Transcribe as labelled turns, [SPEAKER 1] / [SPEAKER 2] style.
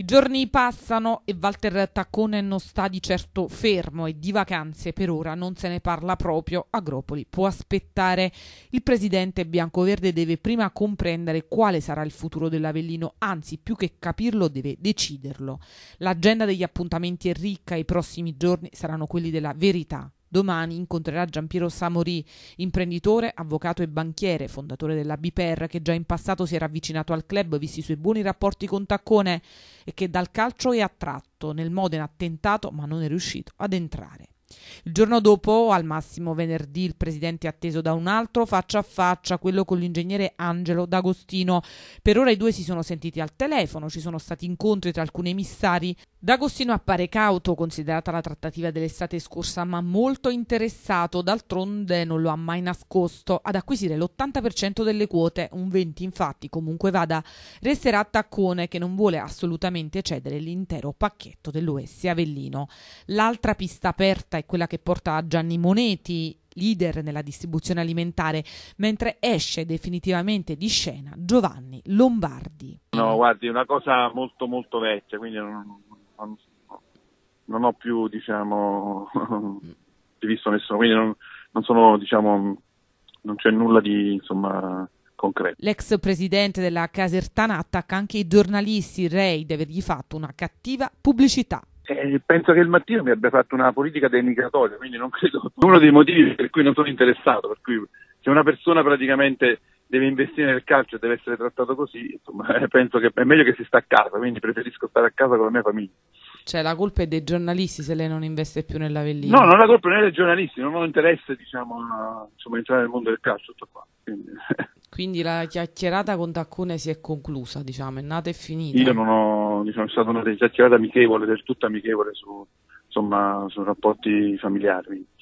[SPEAKER 1] I giorni passano e Walter Taccone non sta di certo fermo e di vacanze per ora non se ne parla proprio. Agropoli può aspettare. Il presidente biancoverde deve prima comprendere quale sarà il futuro dell'Avellino, anzi più che capirlo deve deciderlo. L'agenda degli appuntamenti è ricca, i prossimi giorni saranno quelli della verità, Domani incontrerà Giampiero Samori, imprenditore, avvocato e banchiere, fondatore della Biper, che già in passato si era avvicinato al club visti i suoi buoni rapporti con Taccone e che dal calcio è attratto, nel Modena ha tentato ma non è riuscito ad entrare. Il giorno dopo, al massimo venerdì, il presidente è atteso da un altro faccia a faccia, quello con l'ingegnere Angelo D'Agostino. Per ora i due si sono sentiti al telefono, ci sono stati incontri tra alcuni emissari D'Agostino appare cauto, considerata la trattativa dell'estate scorsa, ma molto interessato, d'altronde non lo ha mai nascosto, ad acquisire l'80% delle quote, un 20% infatti, comunque vada, resterà taccone che non vuole assolutamente cedere l'intero pacchetto dell'US Avellino. L'altra pista aperta è quella che porta a Gianni Moneti, leader nella distribuzione alimentare, mentre esce definitivamente di scena Giovanni Lombardi.
[SPEAKER 2] No, guardi, è una cosa molto molto vecchia, quindi non non, non ho più, diciamo, visto nessuno, quindi non, non sono, diciamo, non c'è nulla di, insomma, concreto.
[SPEAKER 1] L'ex presidente della Casertana attacca anche i giornalisti, rei di avergli fatto una cattiva pubblicità. Eh, penso che il mattino mi abbia fatto una politica denigratoria, quindi non credo.
[SPEAKER 2] Uno dei motivi per cui non sono interessato, per cui se una persona praticamente deve investire nel calcio e deve essere trattato così, insomma, penso che è meglio che si sta a casa, quindi preferisco stare a casa con la mia famiglia.
[SPEAKER 3] Cioè la colpa è dei giornalisti se lei non investe più nella Vellina? No, non la
[SPEAKER 2] colpa non è dei giornalisti, non ho interesse diciamo, insomma, entrare nel mondo del calcio. Qua, quindi.
[SPEAKER 3] quindi. la chiacchierata con Taccone si è conclusa, diciamo, è nata e finita. Io non
[SPEAKER 2] ho, diciamo, è stata una chiacchierata amichevole, del tutto amichevole su, insomma, su rapporti familiari.